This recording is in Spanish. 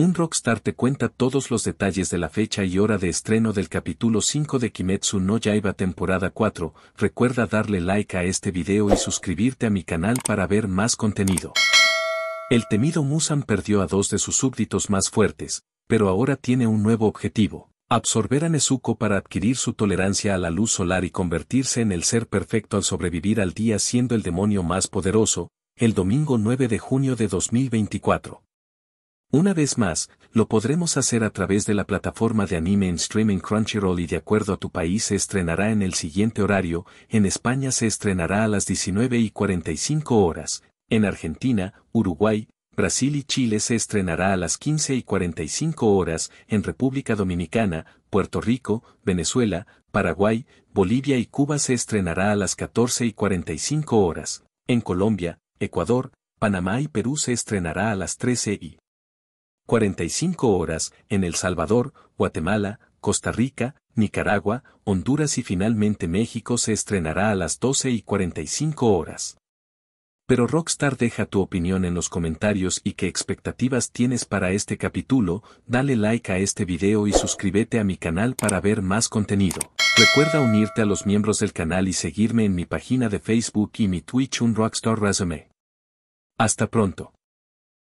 Un rockstar te cuenta todos los detalles de la fecha y hora de estreno del capítulo 5 de Kimetsu no Yaiba temporada 4. Recuerda darle like a este video y suscribirte a mi canal para ver más contenido. El temido Musan perdió a dos de sus súbditos más fuertes, pero ahora tiene un nuevo objetivo. Absorber a Nezuko para adquirir su tolerancia a la luz solar y convertirse en el ser perfecto al sobrevivir al día siendo el demonio más poderoso, el domingo 9 de junio de 2024. Una vez más, lo podremos hacer a través de la plataforma de anime en streaming Crunchyroll y de acuerdo a tu país se estrenará en el siguiente horario, en España se estrenará a las 19 y 45 horas, en Argentina, Uruguay, Brasil y Chile se estrenará a las 15 y 45 horas, en República Dominicana, Puerto Rico, Venezuela, Paraguay, Bolivia y Cuba se estrenará a las 14 y 45 horas, en Colombia, Ecuador, Panamá y Perú se estrenará a las 13 y 45 horas, en El Salvador, Guatemala, Costa Rica, Nicaragua, Honduras y finalmente México se estrenará a las 12 y 45 horas. Pero Rockstar deja tu opinión en los comentarios y qué expectativas tienes para este capítulo, dale like a este video y suscríbete a mi canal para ver más contenido. Recuerda unirte a los miembros del canal y seguirme en mi página de Facebook y mi Twitch un Rockstar Resume. Hasta pronto.